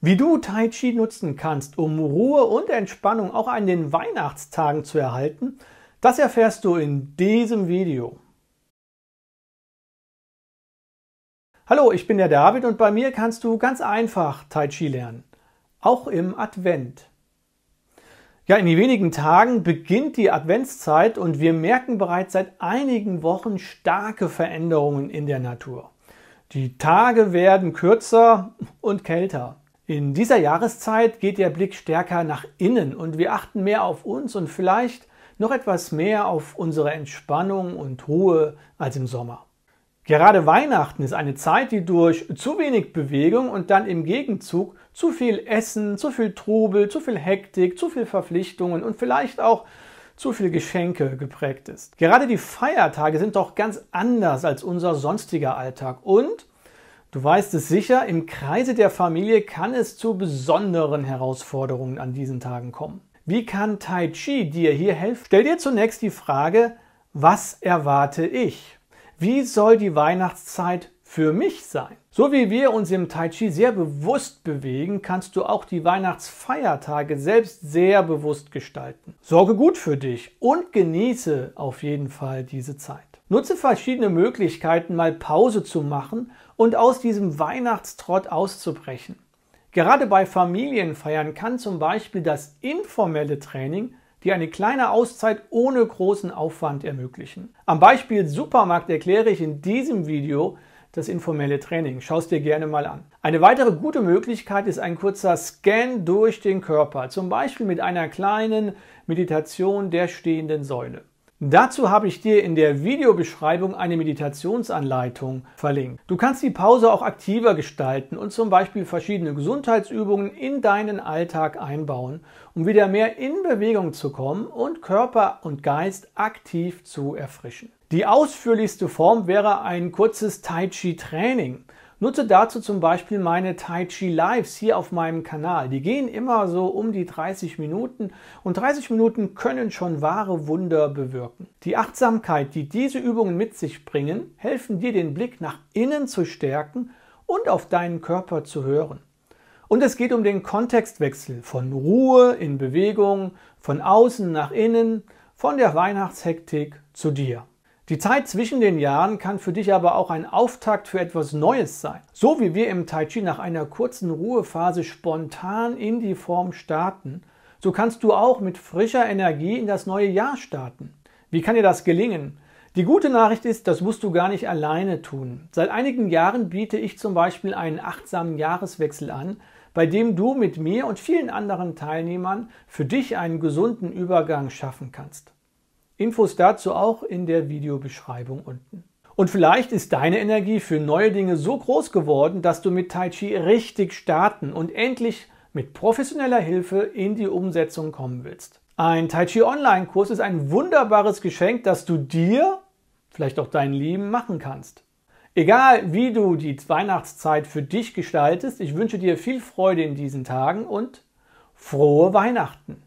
Wie du Tai Chi nutzen kannst, um Ruhe und Entspannung auch an den Weihnachtstagen zu erhalten, das erfährst du in diesem Video. Hallo, ich bin der David und bei mir kannst du ganz einfach Tai Chi lernen, auch im Advent. Ja, in den wenigen Tagen beginnt die Adventszeit und wir merken bereits seit einigen Wochen starke Veränderungen in der Natur. Die Tage werden kürzer und kälter. In dieser Jahreszeit geht der Blick stärker nach innen und wir achten mehr auf uns und vielleicht noch etwas mehr auf unsere Entspannung und Ruhe als im Sommer. Gerade Weihnachten ist eine Zeit, die durch zu wenig Bewegung und dann im Gegenzug zu viel Essen, zu viel Trubel, zu viel Hektik, zu viel Verpflichtungen und vielleicht auch zu viel Geschenke geprägt ist. Gerade die Feiertage sind doch ganz anders als unser sonstiger Alltag und Du weißt es sicher, im Kreise der Familie kann es zu besonderen Herausforderungen an diesen Tagen kommen. Wie kann Tai Chi dir hier helfen? Stell dir zunächst die Frage, was erwarte ich? Wie soll die Weihnachtszeit für mich sein? So wie wir uns im Tai Chi sehr bewusst bewegen, kannst du auch die Weihnachtsfeiertage selbst sehr bewusst gestalten. Sorge gut für dich und genieße auf jeden Fall diese Zeit. Nutze verschiedene Möglichkeiten, mal Pause zu machen und aus diesem Weihnachtstrott auszubrechen. Gerade bei Familienfeiern kann zum Beispiel das informelle Training dir eine kleine Auszeit ohne großen Aufwand ermöglichen. Am Beispiel Supermarkt erkläre ich in diesem Video das informelle Training. Schau es dir gerne mal an. Eine weitere gute Möglichkeit ist ein kurzer Scan durch den Körper, zum Beispiel mit einer kleinen Meditation der stehenden Säule. Dazu habe ich dir in der Videobeschreibung eine Meditationsanleitung verlinkt. Du kannst die Pause auch aktiver gestalten und zum Beispiel verschiedene Gesundheitsübungen in deinen Alltag einbauen, um wieder mehr in Bewegung zu kommen und Körper und Geist aktiv zu erfrischen. Die ausführlichste Form wäre ein kurzes Tai Chi Training. Nutze dazu zum Beispiel meine Tai Chi Lives hier auf meinem Kanal. Die gehen immer so um die 30 Minuten und 30 Minuten können schon wahre Wunder bewirken. Die Achtsamkeit, die diese Übungen mit sich bringen, helfen dir den Blick nach innen zu stärken und auf deinen Körper zu hören. Und es geht um den Kontextwechsel von Ruhe in Bewegung, von außen nach innen, von der Weihnachtshektik zu dir. Die Zeit zwischen den Jahren kann für dich aber auch ein Auftakt für etwas Neues sein. So wie wir im Tai Chi nach einer kurzen Ruhephase spontan in die Form starten, so kannst du auch mit frischer Energie in das neue Jahr starten. Wie kann dir das gelingen? Die gute Nachricht ist, das musst du gar nicht alleine tun. Seit einigen Jahren biete ich zum Beispiel einen achtsamen Jahreswechsel an, bei dem du mit mir und vielen anderen Teilnehmern für dich einen gesunden Übergang schaffen kannst. Infos dazu auch in der Videobeschreibung unten. Und vielleicht ist deine Energie für neue Dinge so groß geworden, dass du mit Tai Chi richtig starten und endlich mit professioneller Hilfe in die Umsetzung kommen willst. Ein Tai Chi Online-Kurs ist ein wunderbares Geschenk, das du dir, vielleicht auch deinen Lieben, machen kannst. Egal wie du die Weihnachtszeit für dich gestaltest, ich wünsche dir viel Freude in diesen Tagen und frohe Weihnachten.